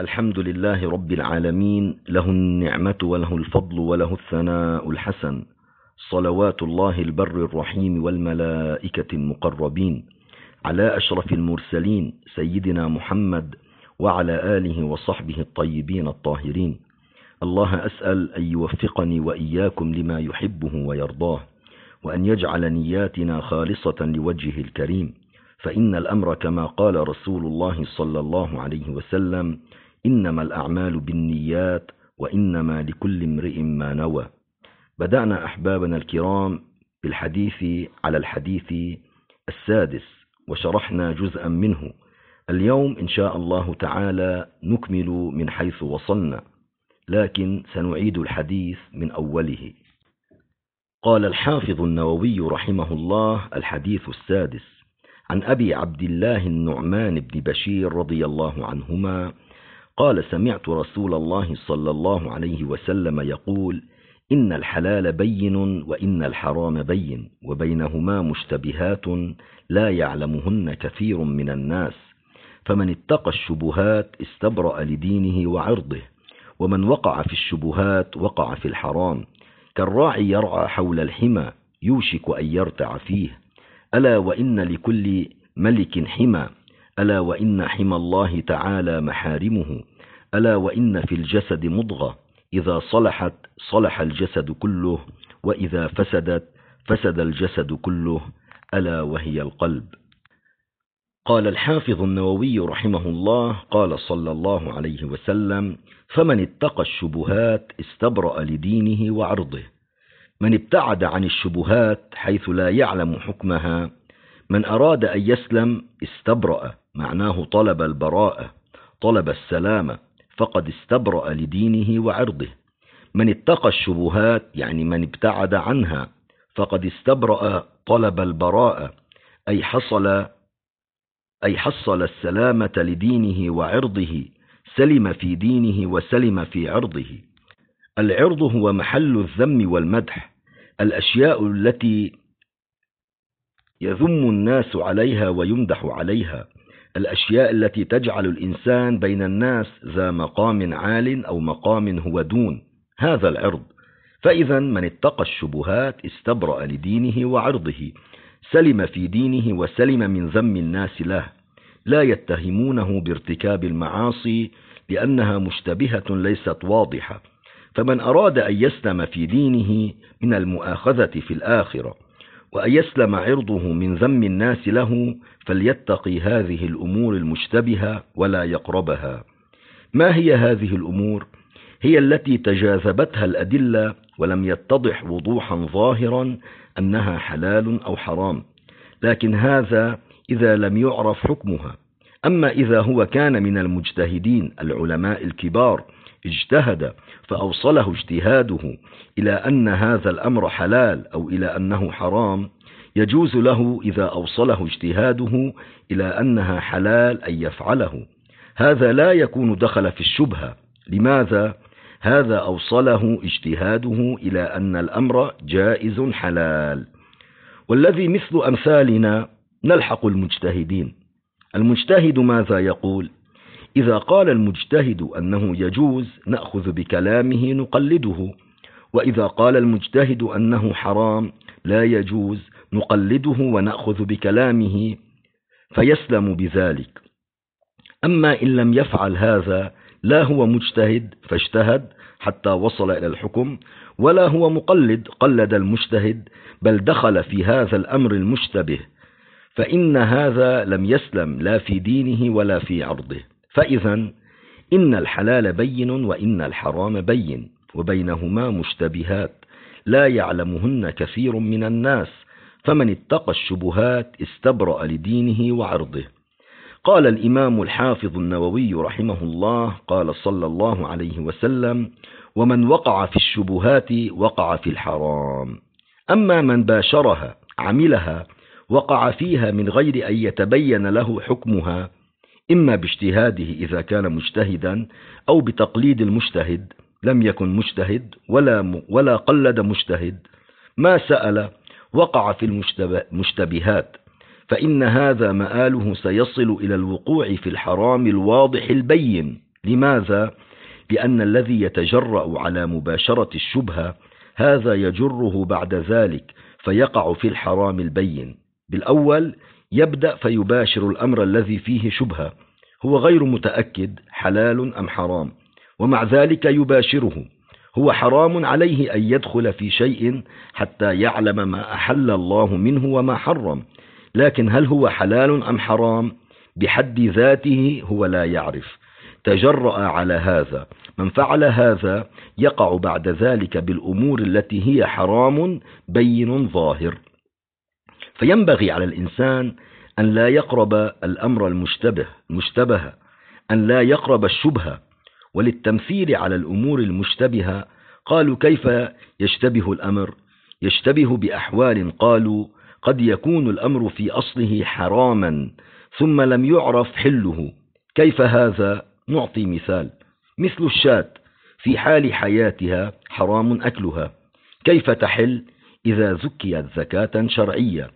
الحمد لله رب العالمين له النعمة وله الفضل وله الثناء الحسن صلوات الله البر الرحيم والملائكة المقربين على أشرف المرسلين سيدنا محمد وعلى آله وصحبه الطيبين الطاهرين الله أسأل أن يوفقني وإياكم لما يحبه ويرضاه وأن يجعل نياتنا خالصة لوجهه الكريم فإن الأمر كما قال رسول الله صلى الله عليه وسلم إنما الأعمال بالنيات وإنما لكل امرئ ما نوى بدأنا أحبابنا الكرام بالحديث على الحديث السادس وشرحنا جزءا منه اليوم إن شاء الله تعالى نكمل من حيث وصلنا لكن سنعيد الحديث من أوله قال الحافظ النووي رحمه الله الحديث السادس عن أبي عبد الله النعمان بن بشير رضي الله عنهما قال سمعت رسول الله صلى الله عليه وسلم يقول إن الحلال بين وإن الحرام بين وبينهما مشتبهات لا يعلمهن كثير من الناس فمن اتقى الشبهات استبرأ لدينه وعرضه ومن وقع في الشبهات وقع في الحرام كالراعي يرعى حول الحمى يوشك أن يرتع فيه ألا وإن لكل ملك حمى ألا وإن حمى الله تعالى محارمه ألا وإن في الجسد مضغة إذا صلحت صلح الجسد كله وإذا فسدت فسد الجسد كله ألا وهي القلب قال الحافظ النووي رحمه الله قال صلى الله عليه وسلم فمن اتقى الشبهات استبرأ لدينه وعرضه من ابتعد عن الشبهات حيث لا يعلم حكمها من أراد أن يسلم استبرأ معناه طلب البراءة طلب السلامة فقد استبرأ لدينه وعرضه من اتقى الشبهات يعني من ابتعد عنها فقد استبرأ طلب البراءة أي حصل أي حصل السلامة لدينه وعرضه سلم في دينه وسلم في عرضه العرض هو محل الذم والمدح الأشياء التي يذم الناس عليها ويمدح عليها الأشياء التي تجعل الإنسان بين الناس ذا مقام عال أو مقام هو دون هذا العرض فإذا من اتقى الشبهات استبرأ لدينه وعرضه سلم في دينه وسلم من ذم الناس له لا يتهمونه بارتكاب المعاصي لأنها مشتبهة ليست واضحة فمن أراد أن يسلم في دينه من المؤاخذة في الآخرة وأن يسلم عرضه من ذم الناس له فليتقي هذه الأمور المشتبهة ولا يقربها ما هي هذه الأمور؟ هي التي تجاذبتها الأدلة ولم يتضح وضوحا ظاهرا أنها حلال أو حرام لكن هذا إذا لم يعرف حكمها أما إذا هو كان من المجتهدين العلماء الكبار اجتهد فأوصله اجتهاده إلى أن هذا الأمر حلال أو إلى أنه حرام يجوز له إذا أوصله اجتهاده إلى أنها حلال أن يفعله هذا لا يكون دخل في الشبهة لماذا؟ هذا أوصله اجتهاده إلى أن الأمر جائز حلال والذي مثل أمثالنا نلحق المجتهدين المجتهد ماذا يقول؟ إذا قال المجتهد أنه يجوز نأخذ بكلامه نقلده وإذا قال المجتهد أنه حرام لا يجوز نقلده ونأخذ بكلامه فيسلم بذلك أما إن لم يفعل هذا لا هو مجتهد فاجتهد حتى وصل إلى الحكم ولا هو مقلد قلد المجتهد بل دخل في هذا الأمر المشتبه فإن هذا لم يسلم لا في دينه ولا في عرضه فإذا إن الحلال بين وإن الحرام بين وبينهما مشتبهات لا يعلمهن كثير من الناس فمن اتقى الشبهات استبرأ لدينه وعرضه قال الإمام الحافظ النووي رحمه الله قال صلى الله عليه وسلم ومن وقع في الشبهات وقع في الحرام أما من باشرها عملها وقع فيها من غير أن يتبين له حكمها إما باجتهاده إذا كان مجتهدا أو بتقليد المجتهد لم يكن مجتهد ولا, ولا قلد مجتهد ما سأل وقع في المشتبهات فإن هذا مآله سيصل إلى الوقوع في الحرام الواضح البين لماذا؟ لأن الذي يتجرأ على مباشرة الشبهة هذا يجره بعد ذلك فيقع في الحرام البين بالأول يبدأ فيباشر الأمر الذي فيه شبهة هو غير متأكد حلال أم حرام ومع ذلك يباشره هو حرام عليه أن يدخل في شيء حتى يعلم ما أحل الله منه وما حرم لكن هل هو حلال أم حرام بحد ذاته هو لا يعرف تجرأ على هذا من فعل هذا يقع بعد ذلك بالأمور التي هي حرام بين ظاهر فينبغي على الإنسان أن لا يقرب الأمر المشتبه مشتبه أن لا يقرب الشبهة وللتمثيل على الأمور المشتبهة قالوا كيف يشتبه الأمر يشتبه بأحوال قالوا قد يكون الأمر في أصله حراما ثم لم يعرف حله كيف هذا نعطي مثال مثل الشاة في حال حياتها حرام أكلها كيف تحل إذا زكيت زكاة شرعية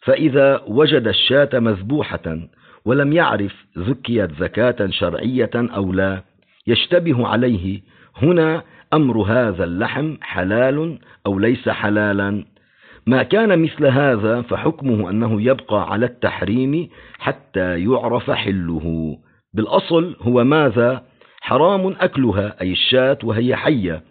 فإذا وجد الشاة مذبوحة ولم يعرف زكيت زكاة شرعية أو لا يشتبه عليه هنا أمر هذا اللحم حلال أو ليس حلالا ما كان مثل هذا فحكمه أنه يبقى على التحريم حتى يعرف حله بالأصل هو ماذا حرام أكلها أي الشاة وهي حية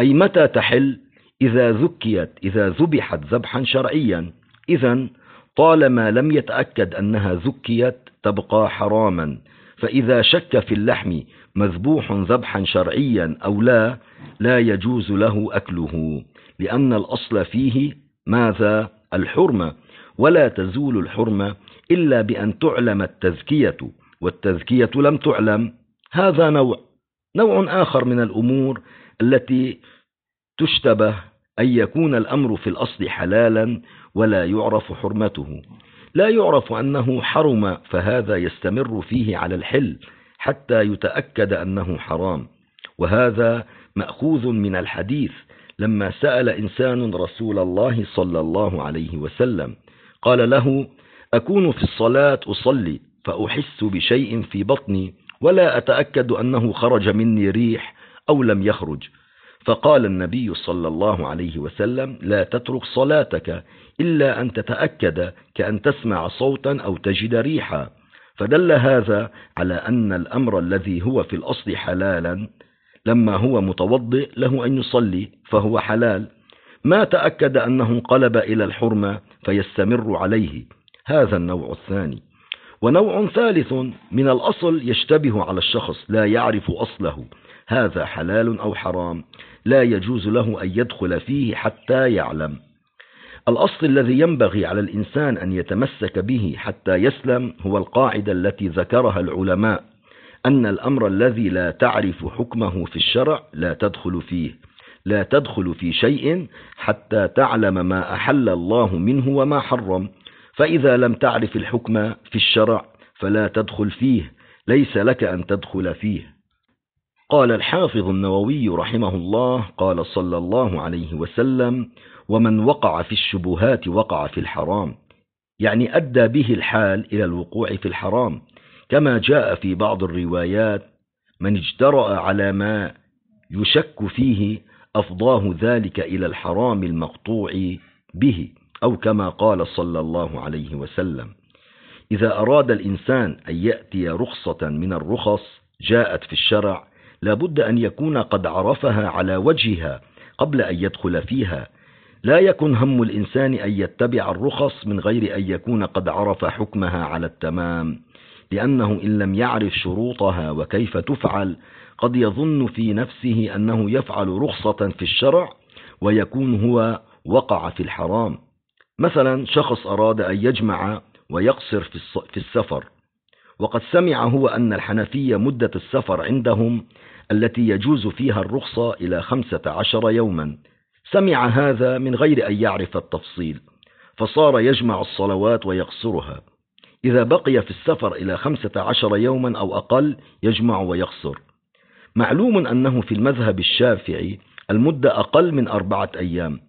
أي متى تحل إذا زكيت إذا ذبحت ذبحا شرعيا إذا طالما لم يتأكد أنها زكيت تبقى حراما فإذا شك في اللحم مذبوح ذبحا شرعيا أو لا لا يجوز له أكله لأن الأصل فيه ماذا؟ الحرمة ولا تزول الحرمة إلا بأن تعلم التزكية والتزكية لم تعلم هذا نوع نوع آخر من الأمور التي تشتبه أن يكون الأمر في الأصل حلالا ولا يعرف حرمته لا يعرف أنه حرم فهذا يستمر فيه على الحل حتى يتأكد أنه حرام وهذا مأخوذ من الحديث لما سأل إنسان رسول الله صلى الله عليه وسلم قال له أكون في الصلاة أصلي فأحس بشيء في بطني ولا أتأكد أنه خرج مني ريح أو لم يخرج فقال النبي صلى الله عليه وسلم لا تترك صلاتك إلا أن تتأكد كأن تسمع صوتا أو تجد ريحا فدل هذا على أن الأمر الذي هو في الأصل حلالا لما هو متوضئ له أن يصلي فهو حلال ما تأكد أنه انقلب إلى الحرمة فيستمر عليه هذا النوع الثاني ونوع ثالث من الأصل يشتبه على الشخص لا يعرف أصله هذا حلال أو حرام لا يجوز له أن يدخل فيه حتى يعلم الأصل الذي ينبغي على الإنسان أن يتمسك به حتى يسلم هو القاعدة التي ذكرها العلماء أن الأمر الذي لا تعرف حكمه في الشرع لا تدخل فيه لا تدخل في شيء حتى تعلم ما أحل الله منه وما حرم فإذا لم تعرف الحكم في الشرع فلا تدخل فيه ليس لك أن تدخل فيه قال الحافظ النووي رحمه الله قال صلى الله عليه وسلم ومن وقع في الشبهات وقع في الحرام يعني أدى به الحال إلى الوقوع في الحرام كما جاء في بعض الروايات من اجترأ على ما يشك فيه أفضاه ذلك إلى الحرام المقطوع به أو كما قال صلى الله عليه وسلم إذا أراد الإنسان أن يأتي رخصة من الرخص جاءت في الشرع لابد أن يكون قد عرفها على وجهها قبل أن يدخل فيها لا يكن هم الإنسان أن يتبع الرخص من غير أن يكون قد عرف حكمها على التمام لأنه إن لم يعرف شروطها وكيف تفعل قد يظن في نفسه أنه يفعل رخصة في الشرع ويكون هو وقع في الحرام مثلا شخص أراد أن يجمع ويقصر في السفر وقد سمع هو أن الحنفية مدة السفر عندهم التي يجوز فيها الرخصة إلى خمسة عشر يوما سمع هذا من غير أن يعرف التفصيل فصار يجمع الصلوات ويقصرها إذا بقي في السفر إلى خمسة عشر يوما أو أقل يجمع ويقصر معلوم أنه في المذهب الشافعي المدة أقل من أربعة أيام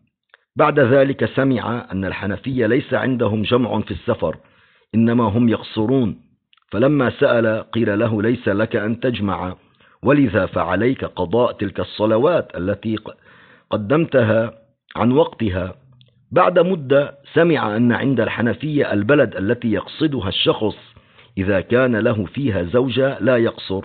بعد ذلك سمع أن الحنفية ليس عندهم جمع في السفر إنما هم يقصرون فلما سأل قيل له ليس لك أن تجمع ولذا فعليك قضاء تلك الصلوات التي قدمتها عن وقتها بعد مدة سمع أن عند الحنفية البلد التي يقصدها الشخص إذا كان له فيها زوجة لا يقصر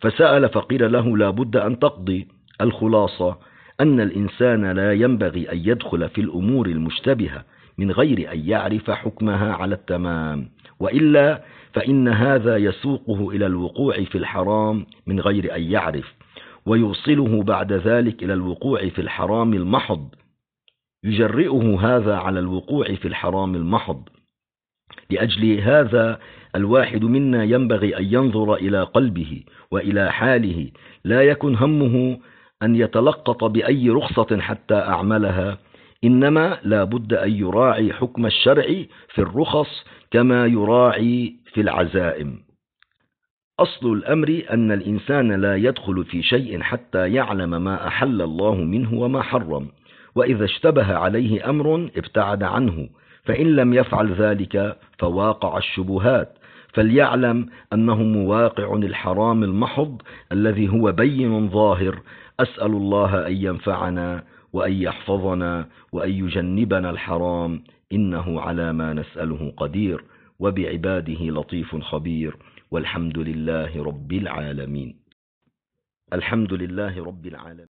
فسأل فقيل له لا بد أن تقضي الخلاصة أن الإنسان لا ينبغي أن يدخل في الأمور المشتبهة من غير أن يعرف حكمها على التمام وإلا فإن هذا يسوقه إلى الوقوع في الحرام من غير أن يعرف ويوصله بعد ذلك إلى الوقوع في الحرام المحض يجرئه هذا على الوقوع في الحرام المحض لأجل هذا الواحد منا ينبغي أن ينظر إلى قلبه وإلى حاله لا يكن همه أن يتلقط بأي رخصة حتى أعملها إنما لا بد أن يراعي حكم الشرع في الرخص كما يراعي في العزائم أصل الأمر أن الإنسان لا يدخل في شيء حتى يعلم ما أحل الله منه وما حرم وإذا اشتبه عليه أمر ابتعد عنه فإن لم يفعل ذلك فواقع الشبهات فليعلم أنه مواقع الحرام المحض الذي هو بين ظاهر أسأل الله أن ينفعنا وأن يحفظنا وأن يجنبنا الحرام إنه على ما نسأله قدير وبعباده لطيف خبير والحمد لله رب العالمين الحمد لله رب العالمين